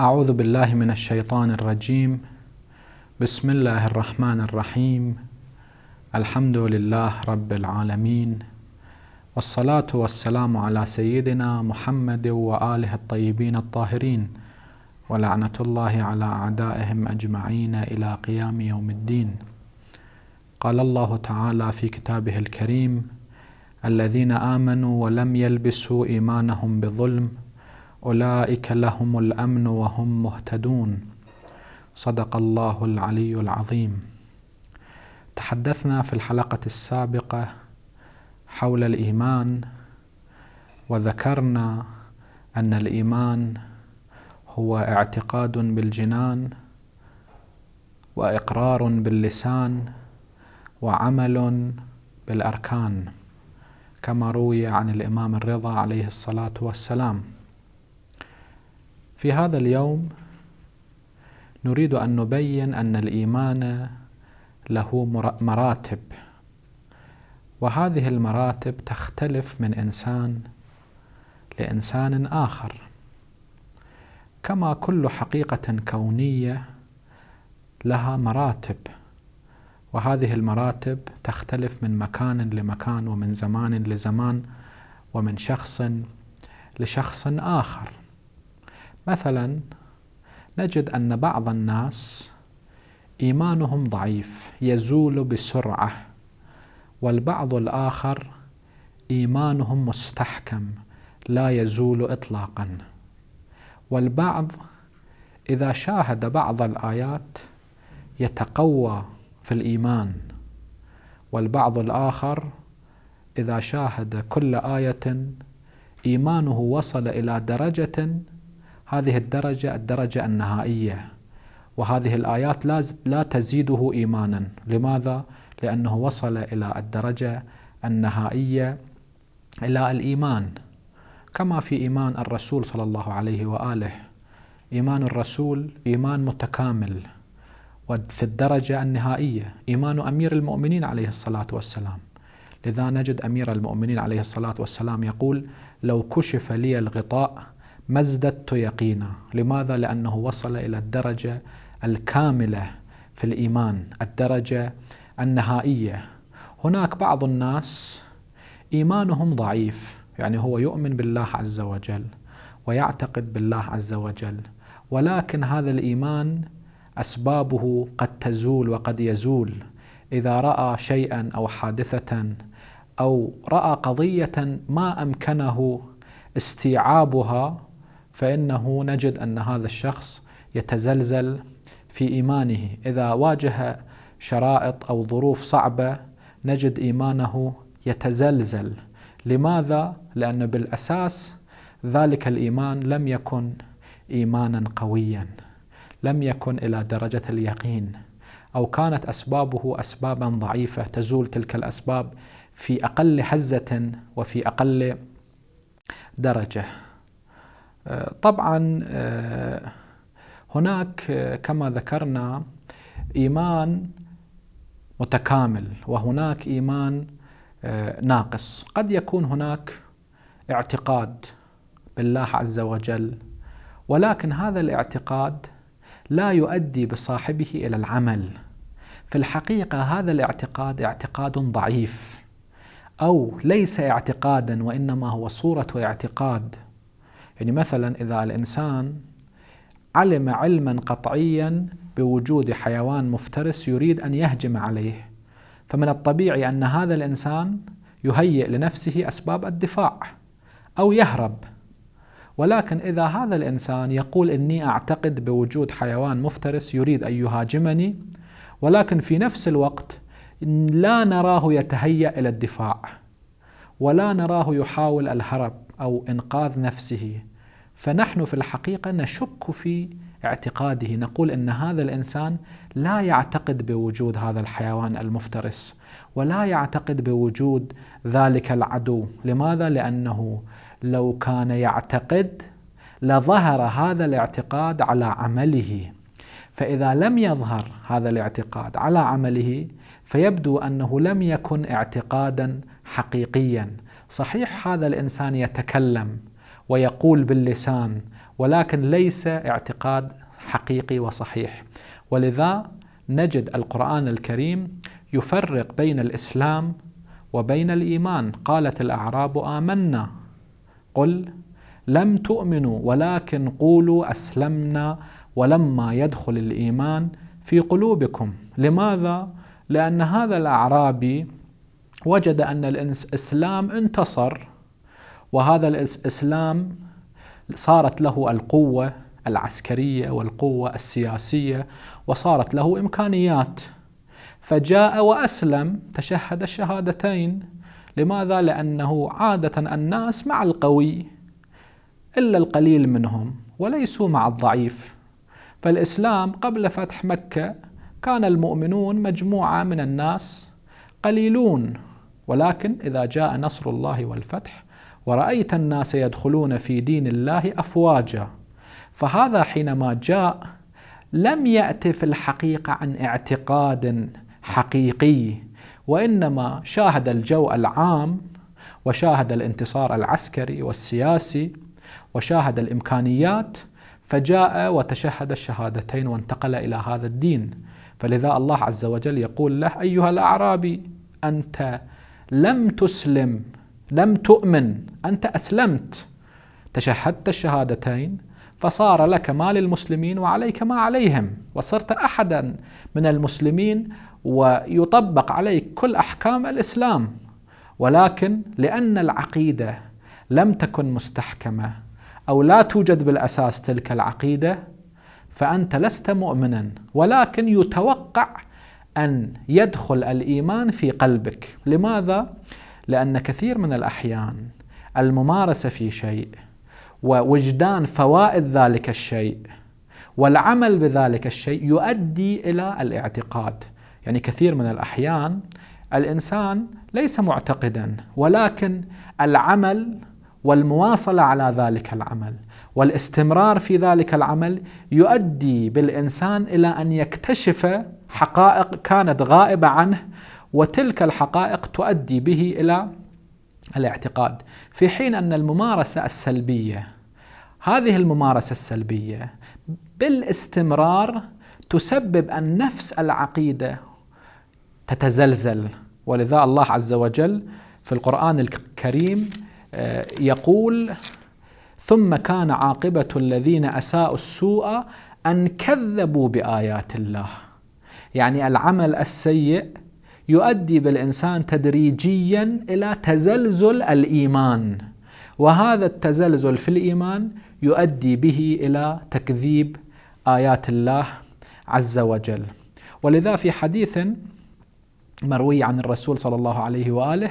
أعوذ بالله من الشيطان الرجيم بسم الله الرحمن الرحيم الحمد لله رب العالمين والصلاة والسلام على سيدنا محمد وآله الطيبين الطاهرين ولعنة الله على أعدائهم أجمعين إلى قيام يوم الدين قال الله تعالى في كتابه الكريم الذين آمنوا ولم يلبسوا إيمانهم بظلم اولئك لهم الامن وهم مهتدون صدق الله العلي العظيم تحدثنا في الحلقه السابقه حول الايمان وذكرنا ان الايمان هو اعتقاد بالجنان واقرار باللسان وعمل بالاركان كما روي عن الامام الرضا عليه الصلاه والسلام في هذا اليوم نريد ان نبين ان الايمان له مراتب وهذه المراتب تختلف من انسان لانسان اخر كما كل حقيقه كونيه لها مراتب وهذه المراتب تختلف من مكان لمكان ومن زمان لزمان ومن شخص لشخص اخر مثلا نجد أن بعض الناس إيمانهم ضعيف يزول بسرعة والبعض الآخر إيمانهم مستحكم لا يزول إطلاقا والبعض إذا شاهد بعض الآيات يتقوى في الإيمان والبعض الآخر إذا شاهد كل آية إيمانه وصل إلى درجة هذه الدرجة الدرجة النهائية وهذه الآيات لا تزيده إيمانا لماذا؟ لأنه وصل إلى الدرجة النهائية إلى الإيمان كما في إيمان الرسول صلى الله عليه وآله إيمان الرسول إيمان متكامل وفي الدرجة النهائية إيمان أمير المؤمنين عليه الصلاة والسلام لذا نجد أمير المؤمنين عليه الصلاة والسلام يقول لو كشف لي الغطاء ما ازددت يقينا لماذا لانه وصل الى الدرجه الكامله في الايمان الدرجه النهائيه هناك بعض الناس ايمانهم ضعيف يعني هو يؤمن بالله عز وجل ويعتقد بالله عز وجل ولكن هذا الايمان اسبابه قد تزول وقد يزول اذا راى شيئا او حادثه او راى قضيه ما امكنه استيعابها فإنه نجد أن هذا الشخص يتزلزل في إيمانه إذا واجه شرائط أو ظروف صعبة نجد إيمانه يتزلزل لماذا؟ لأن بالأساس ذلك الإيمان لم يكن إيمانا قويا لم يكن إلى درجة اليقين أو كانت أسبابه أسبابا ضعيفة تزول تلك الأسباب في أقل حزة وفي أقل درجة طبعا آه، هناك آه، كما ذكرنا ايمان متكامل وهناك ايمان آه، ناقص قد يكون هناك اعتقاد بالله عز وجل ولكن هذا الاعتقاد لا يؤدي بصاحبه الى العمل في الحقيقه هذا الاعتقاد اعتقاد ضعيف او ليس اعتقادا وانما هو صوره اعتقاد يعني مثلا إذا الإنسان علم علما قطعيا بوجود حيوان مفترس يريد أن يهجم عليه فمن الطبيعي أن هذا الإنسان يهيئ لنفسه أسباب الدفاع أو يهرب ولكن إذا هذا الإنسان يقول إني أعتقد بوجود حيوان مفترس يريد أن يهاجمني ولكن في نفس الوقت لا نراه يتهيأ إلى الدفاع ولا نراه يحاول الهرب أو إنقاذ نفسه فنحن في الحقيقه نشك في اعتقاده نقول ان هذا الانسان لا يعتقد بوجود هذا الحيوان المفترس ولا يعتقد بوجود ذلك العدو لماذا لانه لو كان يعتقد لظهر هذا الاعتقاد على عمله فاذا لم يظهر هذا الاعتقاد على عمله فيبدو انه لم يكن اعتقادا حقيقيا صحيح هذا الانسان يتكلم ويقول باللسان ولكن ليس اعتقاد حقيقي وصحيح ولذا نجد القرآن الكريم يفرق بين الإسلام وبين الإيمان قالت الأعراب آمنا قل لم تؤمنوا ولكن قولوا أسلمنا ولما يدخل الإيمان في قلوبكم لماذا؟ لأن هذا الأعرابي وجد أن الإسلام انتصر وهذا الاسلام صارت له القوه العسكريه والقوه السياسيه وصارت له امكانيات فجاء واسلم تشهد الشهادتين لماذا لانه عاده الناس مع القوي الا القليل منهم وليسوا مع الضعيف فالاسلام قبل فتح مكه كان المؤمنون مجموعه من الناس قليلون ولكن اذا جاء نصر الله والفتح ورأيت الناس يدخلون في دين الله أفواجا فهذا حينما جاء لم يأت في الحقيقة عن اعتقاد حقيقي وإنما شاهد الجو العام وشاهد الانتصار العسكري والسياسي وشاهد الإمكانيات فجاء وتشهد الشهادتين وانتقل إلى هذا الدين فلذا الله عز وجل يقول له أيها الأعرابي أنت لم تسلم لم تؤمن أنت أسلمت تشهدت الشهادتين فصار لك ما للمسلمين وعليك ما عليهم وصرت أحدا من المسلمين ويطبق عليك كل أحكام الإسلام ولكن لأن العقيدة لم تكن مستحكمة أو لا توجد بالأساس تلك العقيدة فأنت لست مؤمنا ولكن يتوقع أن يدخل الإيمان في قلبك لماذا؟ لأن كثير من الأحيان الممارسة في شيء ووجدان فوائد ذلك الشيء والعمل بذلك الشيء يؤدي إلى الاعتقاد يعني كثير من الأحيان الإنسان ليس معتقدا ولكن العمل والمواصلة على ذلك العمل والاستمرار في ذلك العمل يؤدي بالإنسان إلى أن يكتشف حقائق كانت غائبة عنه وتلك الحقائق تؤدي به الى الاعتقاد في حين ان الممارسه السلبيه هذه الممارسه السلبيه بالاستمرار تسبب ان نفس العقيده تتزلزل ولذا الله عز وجل في القران الكريم آه، يقول ثم كان عاقبه الذين اساءوا السوء ان كذبوا بايات الله يعني العمل السيء يؤدي بالإنسان تدريجيا إلى تزلزل الإيمان وهذا التزلزل في الإيمان يؤدي به إلى تكذيب آيات الله عز وجل ولذا في حديث مروي عن الرسول صلى الله عليه واله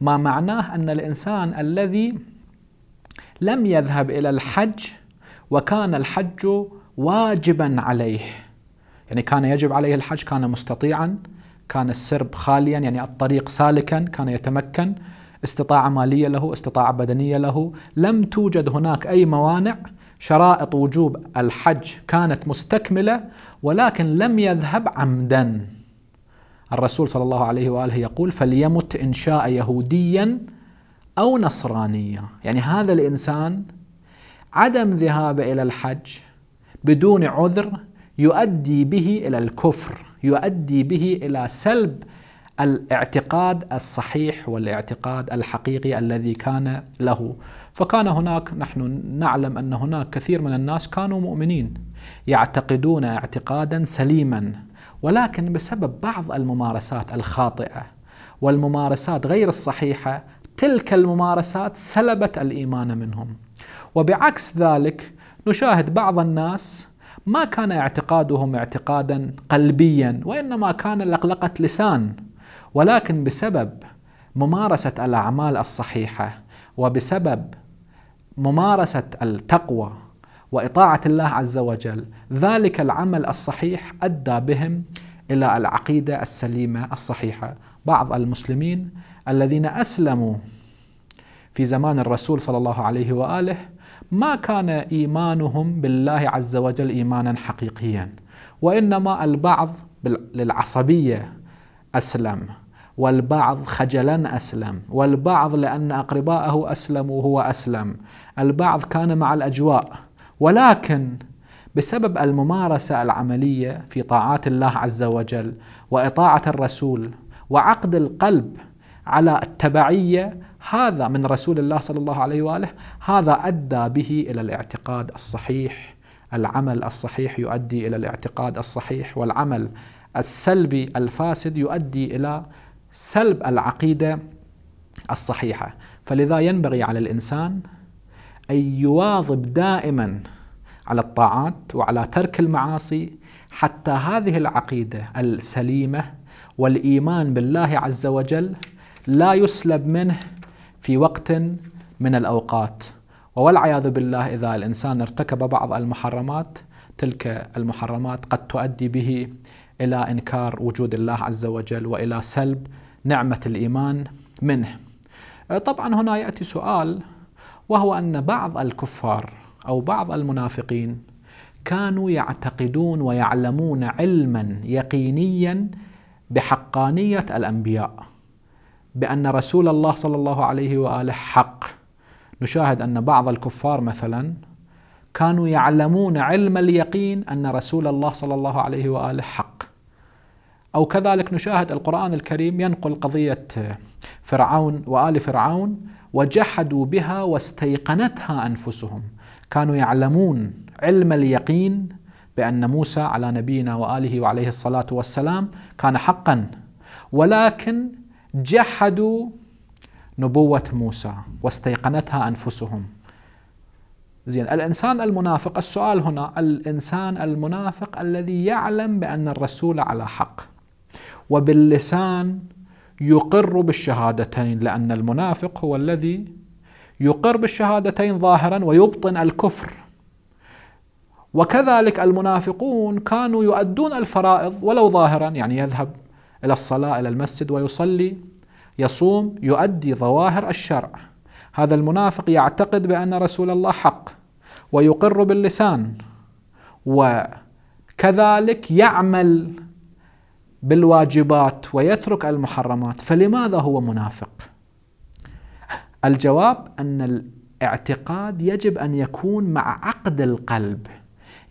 ما معناه ان الانسان الذي لم يذهب الى الحج وكان الحج واجبا عليه يعني كان يجب عليه الحج كان مستطيعا كان السرب خاليا يعني الطريق سالكا كان يتمكن استطاعة مالية له استطاعة بدنية له لم توجد هناك أي موانع شرائط وجوب الحج كانت مستكملة ولكن لم يذهب عمدا الرسول صلى الله عليه وآله يقول فليمت إن شاء يهوديا أو نصرانيا يعني هذا الإنسان عدم ذهابه إلى الحج بدون عذر يؤدي به إلى الكفر يؤدي به إلى سلب الاعتقاد الصحيح والاعتقاد الحقيقي الذي كان له فكان هناك نحن نعلم ان هناك كثير من الناس كانوا مؤمنين يعتقدون اعتقادا سليما ولكن بسبب بعض الممارسات الخاطئه والممارسات غير الصحيحه تلك الممارسات سلبت الايمان منهم وبعكس ذلك نشاهد بعض الناس ما كان اعتقادهم اعتقادا قلبيا وانما كان لقلقه لسان ولكن بسبب ممارسه الاعمال الصحيحه وبسبب ممارسه التقوى واطاعه الله عز وجل ذلك العمل الصحيح ادى بهم الى العقيده السليمه الصحيحه بعض المسلمين الذين اسلموا في زمان الرسول صلى الله عليه واله ما كان إيمانهم بالله عز وجل إيمانا حقيقيا وإنما البعض للعصبية أسلم والبعض خجلا أسلم والبعض لأن أقرباءه أسلموا هو أسلم البعض كان مع الأجواء ولكن بسبب الممارسة العملية في طاعات الله عز وجل وإطاعة الرسول وعقد القلب على التبعية هذا من رسول الله صلى الله عليه واله هذا ادى به الى الاعتقاد الصحيح العمل الصحيح يؤدي الى الاعتقاد الصحيح والعمل السلبي الفاسد يؤدي الى سلب العقيده الصحيحه فلذا ينبغي على الانسان ان يواظب دائما على الطاعات وعلى ترك المعاصي حتى هذه العقيده السليمه والايمان بالله عز وجل لا يسلب منه في وقت من الاوقات والعياذ بالله اذا الانسان ارتكب بعض المحرمات تلك المحرمات قد تؤدي به الى انكار وجود الله عز وجل والى سلب نعمه الايمان منه. طبعا هنا ياتي سؤال وهو ان بعض الكفار او بعض المنافقين كانوا يعتقدون ويعلمون علما يقينيا بحقانيه الانبياء بأن رسول الله صلى الله عليه وآله حق نشاهد أن بعض الكفار مثلا كانوا يعلمون علم اليقين أن رسول الله صلى الله عليه وآله حق أو كذلك نشاهد القرآن الكريم ينقل قضية فرعون وآل فرعون وجحدوا بها واستيقنتها أنفسهم كانوا يعلمون علم اليقين بأن موسى على نبينا وآله وعليه الصلاة والسلام كان حقا ولكن جحدوا نبوة موسى واستيقنتها أنفسهم زين الإنسان المنافق السؤال هنا الإنسان المنافق الذي يعلم بأن الرسول على حق وباللسان يقر بالشهادتين لأن المنافق هو الذي يقر بالشهادتين ظاهرا ويبطن الكفر وكذلك المنافقون كانوا يؤدون الفرائض ولو ظاهرا يعني يذهب إلى الصلاة إلى المسجد ويصلي يصوم يؤدي ظواهر الشرع هذا المنافق يعتقد بأن رسول الله حق ويقر باللسان وكذلك يعمل بالواجبات ويترك المحرمات فلماذا هو منافق؟ الجواب أن الاعتقاد يجب أن يكون مع عقد القلب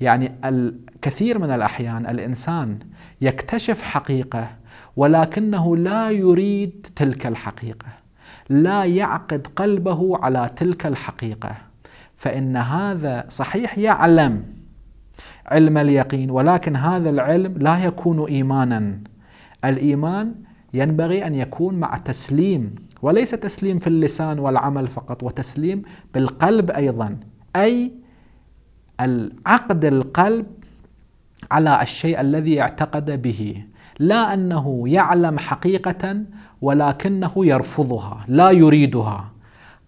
يعني الكثير من الأحيان الإنسان يكتشف حقيقه ولكنه لا يريد تلك الحقيقه لا يعقد قلبه على تلك الحقيقه فان هذا صحيح يعلم علم اليقين ولكن هذا العلم لا يكون ايمانا الايمان ينبغي ان يكون مع تسليم وليس تسليم في اللسان والعمل فقط وتسليم بالقلب ايضا اي العقد القلب على الشيء الذي اعتقد به لا انه يعلم حقيقه ولكنه يرفضها لا يريدها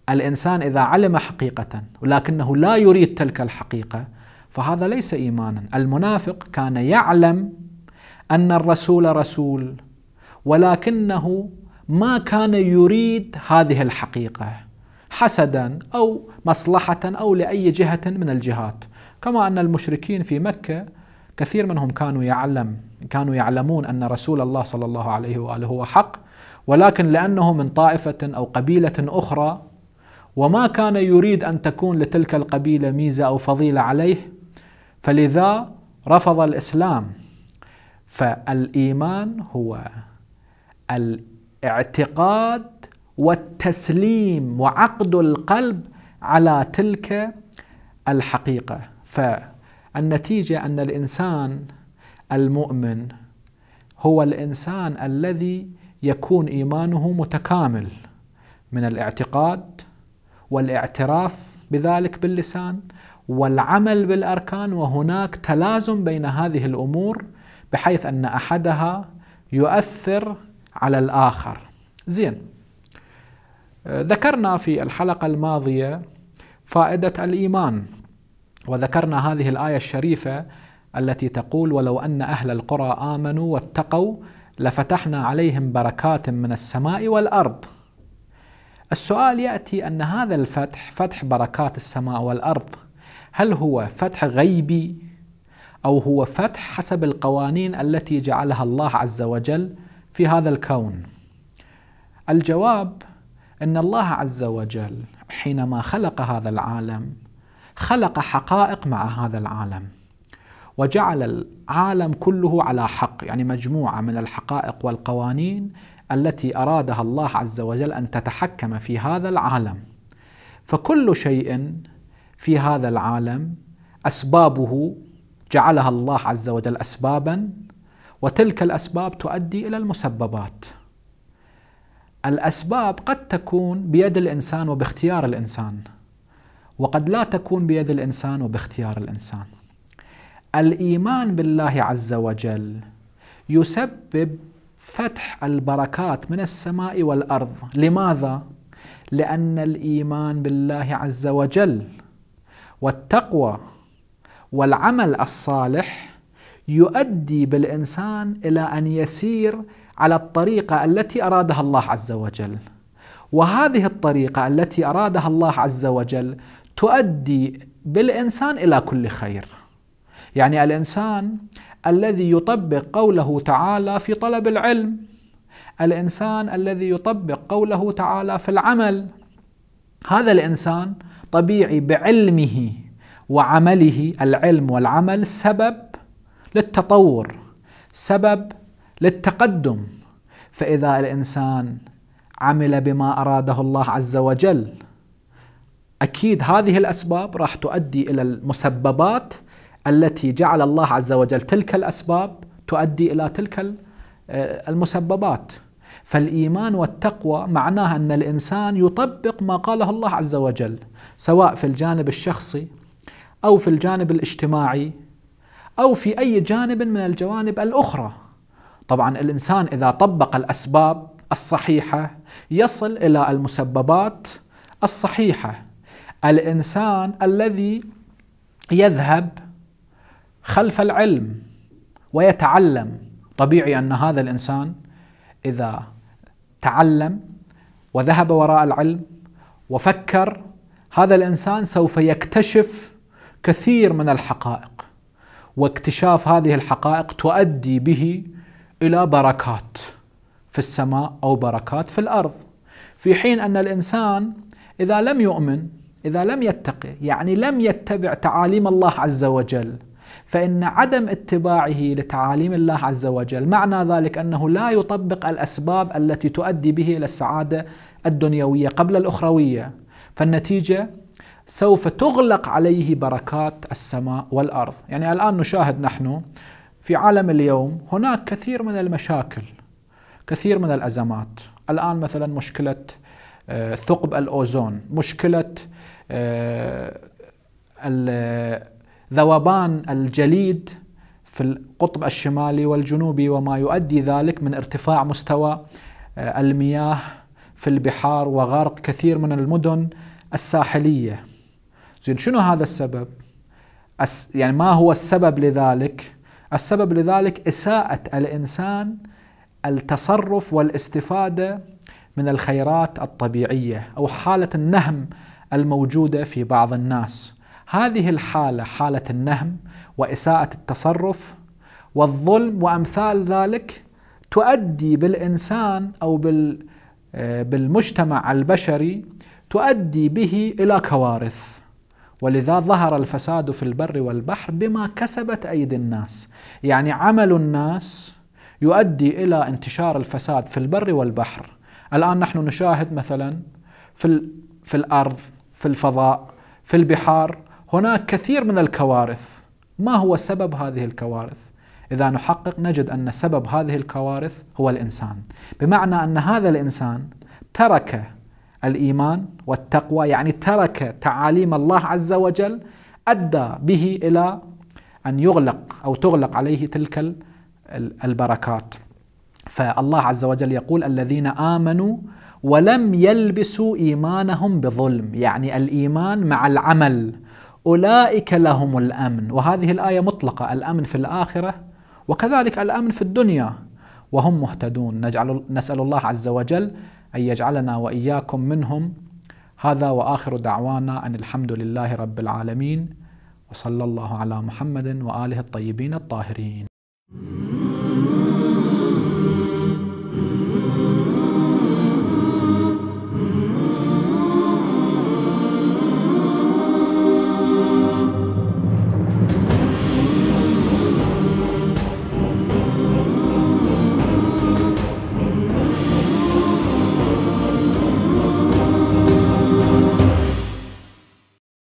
الانسان اذا علم حقيقه ولكنه لا يريد تلك الحقيقه فهذا ليس ايمانا المنافق كان يعلم ان الرسول رسول ولكنه ما كان يريد هذه الحقيقه حسدا او مصلحه او لاي جهه من الجهات كما ان المشركين في مكه كثير منهم كانوا يعلم كانوا يعلمون أن رسول الله صلى الله عليه وآله هو حق ولكن لأنه من طائفة أو قبيلة أخرى وما كان يريد أن تكون لتلك القبيلة ميزة أو فضيلة عليه فلذا رفض الإسلام فالإيمان هو الاعتقاد والتسليم وعقد القلب على تلك الحقيقة ف النتيجه ان الانسان المؤمن هو الانسان الذي يكون ايمانه متكامل من الاعتقاد والاعتراف بذلك باللسان والعمل بالاركان وهناك تلازم بين هذه الامور بحيث ان احدها يؤثر على الاخر. زين. آه، ذكرنا في الحلقه الماضيه فائده الايمان وذكرنا هذه الآية الشريفة التي تقول ولو أن أهل القرى آمنوا واتقوا لفتحنا عليهم بركات من السماء والأرض السؤال يأتي أن هذا الفتح فتح بركات السماء والأرض هل هو فتح غيبي أو هو فتح حسب القوانين التي جعلها الله عز وجل في هذا الكون الجواب أن الله عز وجل حينما خلق هذا العالم خلق حقائق مع هذا العالم وجعل العالم كله على حق يعني مجموعه من الحقائق والقوانين التي ارادها الله عز وجل ان تتحكم في هذا العالم فكل شيء في هذا العالم اسبابه جعلها الله عز وجل اسبابا وتلك الاسباب تؤدي الى المسببات الاسباب قد تكون بيد الانسان وباختيار الانسان وقد لا تكون بيد الانسان وباختيار الانسان. الايمان بالله عز وجل يسبب فتح البركات من السماء والارض، لماذا؟ لان الايمان بالله عز وجل والتقوى والعمل الصالح يؤدي بالانسان الى ان يسير على الطريقه التي ارادها الله عز وجل. وهذه الطريقه التي ارادها الله عز وجل تؤدي بالانسان الى كل خير. يعني الانسان الذي يطبق قوله تعالى في طلب العلم، الانسان الذي يطبق قوله تعالى في العمل، هذا الانسان طبيعي بعلمه وعمله العلم والعمل سبب للتطور، سبب للتقدم، فاذا الانسان عمل بما اراده الله عز وجل اكيد هذه الأسباب راح تؤدي إلى المسببات التي جعل الله عز وجل تلك الأسباب تؤدي إلى تلك آه، المسببات فالإيمان والتقوى معناها أن الإنسان يطبق ما قاله الله عز وجل سواء في الجانب الشخصي أو في الجانب الاجتماعي أو في أي جانب من الجوانب الأخرى طبعا الإنسان إذا طبق الأسباب الصحيحة يصل إلى المسببات الصحيحة الإنسان الذي يذهب خلف العلم ويتعلم طبيعي أن هذا الإنسان إذا تعلم وذهب وراء العلم وفكر هذا الإنسان سوف يكتشف كثير من الحقائق واكتشاف هذه الحقائق تؤدي به إلى بركات في السماء أو بركات في الأرض في حين أن الإنسان إذا لم يؤمن إذا لم يتقي يعني لم يتبع تعاليم الله عز وجل فإن عدم اتباعه لتعاليم الله عز وجل معنى ذلك أنه لا يطبق الأسباب التي تؤدي به إلى السعادة الدنيوية قبل الأخروية فالنتيجة سوف تغلق عليه بركات السماء والأرض يعني الآن نشاهد نحن في عالم اليوم هناك كثير من المشاكل كثير من الأزمات الآن مثلا مشكلة آه، ثقب الأوزون مشكلة آه، ذوبان الجليد في القطب الشمالي والجنوبي وما يؤدي ذلك من ارتفاع مستوى آه، المياه في البحار وغرق كثير من المدن الساحلية زين شنو هذا السبب؟ يعني ما هو السبب لذلك؟ السبب لذلك إساءة الإنسان التصرف والاستفادة من الخيرات الطبيعية أو حالة النهم الموجوده في بعض الناس هذه الحاله حاله النهم واساءه التصرف والظلم وامثال ذلك تؤدي بالانسان او بال آه، بالمجتمع البشري تؤدي به الى كوارث ولذا ظهر الفساد في البر والبحر بما كسبت ايدي الناس يعني عمل الناس يؤدي الى انتشار الفساد في البر والبحر الان نحن نشاهد مثلا في في الارض في الفضاء في البحار هناك كثير من الكوارث ما هو سبب هذه الكوارث اذا نحقق نجد ان سبب هذه الكوارث هو الانسان بمعنى ان هذا الانسان ترك الايمان والتقوى يعني ترك تعاليم الله عز وجل ادى به الى ان يغلق او تغلق عليه تلك البركات فالله عز وجل يقول الذين امنوا ولم يلبسوا إيمانهم بظلم يعني الإيمان مع العمل أولئك لهم الأمن وهذه الآية مطلقة الأمن في الآخرة وكذلك الأمن في الدنيا وهم مهتدون نجعل نسأل الله عز وجل أن يجعلنا وإياكم منهم هذا وآخر دعوانا أن الحمد لله رب العالمين وصلى الله على محمد وآله الطيبين الطاهرين